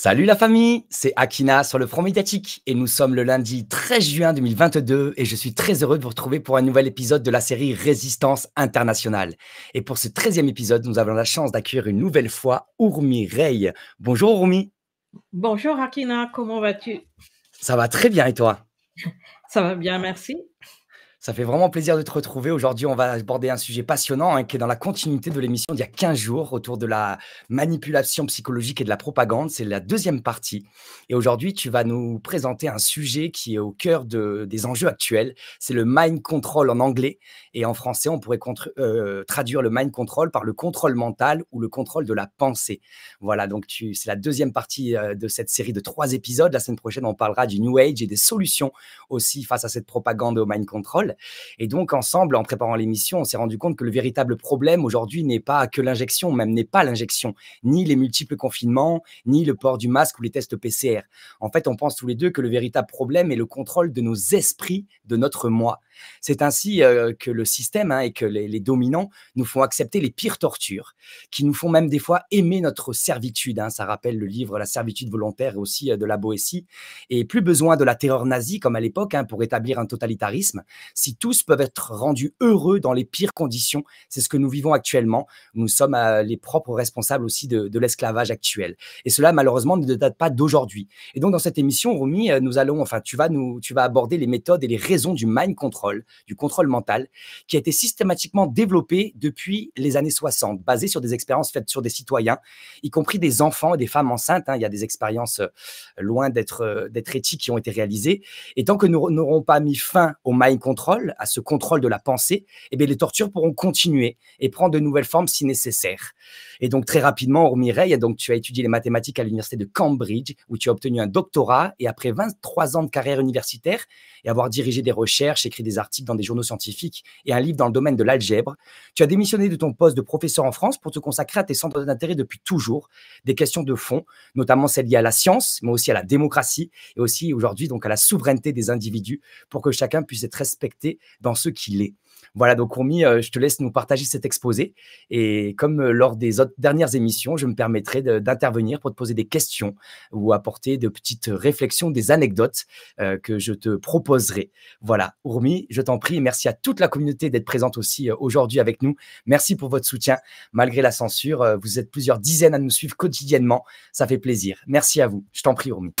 Salut la famille, c'est Akina sur le front médiatique et nous sommes le lundi 13 juin 2022 et je suis très heureux de vous retrouver pour un nouvel épisode de la série Résistance internationale. Et pour ce 13e épisode, nous avons la chance d'accueillir une nouvelle fois Ourmi Rey. Bonjour Ourmi. Bonjour Akina, comment vas-tu Ça va très bien et toi Ça va bien, merci. Ça fait vraiment plaisir de te retrouver. Aujourd'hui, on va aborder un sujet passionnant hein, qui est dans la continuité de l'émission d'il y a 15 jours autour de la manipulation psychologique et de la propagande. C'est la deuxième partie. Et aujourd'hui, tu vas nous présenter un sujet qui est au cœur de, des enjeux actuels. C'est le mind control en anglais. Et en français, on pourrait euh, traduire le mind control par le contrôle mental ou le contrôle de la pensée. Voilà, donc c'est la deuxième partie euh, de cette série de trois épisodes. La semaine prochaine, on parlera du New Age et des solutions aussi face à cette propagande au mind control. Et donc, ensemble, en préparant l'émission, on s'est rendu compte que le véritable problème aujourd'hui n'est pas que l'injection, même n'est pas l'injection, ni les multiples confinements, ni le port du masque ou les tests PCR. En fait, on pense tous les deux que le véritable problème est le contrôle de nos esprits, de notre moi. C'est ainsi euh, que le système hein, et que les, dominants nous font accepter les pires tortures, qui nous font même des fois aimer notre servitude. Hein. Ça rappelle le livre La servitude volontaire aussi euh, de la Boétie. Et plus besoin de la terreur nazie comme à l'époque hein, pour établir un totalitarisme si tous peuvent être rendus heureux dans les pires conditions. C'est ce que nous vivons actuellement. Nous sommes euh, les propres responsables aussi de, l'esclavage actuel. Et cela, malheureusement, ne date pas d'aujourd'hui. Et donc, dans cette émission, Rumi, euh, nous allons, enfin, tu vas, nous, tu vas aborder les méthodes et les raisons du mind control, du contrôle mental, qui a été systématiquement développé depuis les années 60, basé sur des expériences faites sur des citoyens, y compris des enfants et des femmes enceintes. Hein. Il y a des expériences euh, loin d'être éthiques qui ont été réalisées. Et tant que nous n'aurons pas mis fin au mind control, à ce contrôle de la pensée, eh bien, les tortures pourront continuer et prendre de nouvelles formes si nécessaire. Et donc, très rapidement, Mireille, donc, tu as étudié les mathématiques à l'université de Cambridge, où tu as obtenu un doctorat et après 23 ans de carrière universitaire et avoir dirigé des recherches, écrit des articles dans des journaux scientifiques et un livre dans le domaine de l'algèbre, tu as démissionné de ton poste de professeur en France pour te consacrer à tes centres d'intérêt depuis toujours, des questions de fond, notamment celles liées à la science, mais aussi à la démocratie et aussi aujourd'hui donc à la souveraineté des individus pour que chacun puisse être respecté dans ce qu'il est. Voilà, donc Romy, euh, je te laisse nous partager cet exposé. Et comme euh, lors des autres dernières émissions, je me permettrai d'intervenir pour te poser des questions ou apporter de petites réflexions, des anecdotes euh, que je te proposerai. Voilà, Romy, je t'en prie. Merci à toute la communauté d'être présente aussi aujourd'hui avec nous. Merci pour votre soutien. Malgré la censure, vous êtes plusieurs dizaines à nous suivre quotidiennement. Ça fait plaisir. Merci à vous. Je t'en prie, Romy.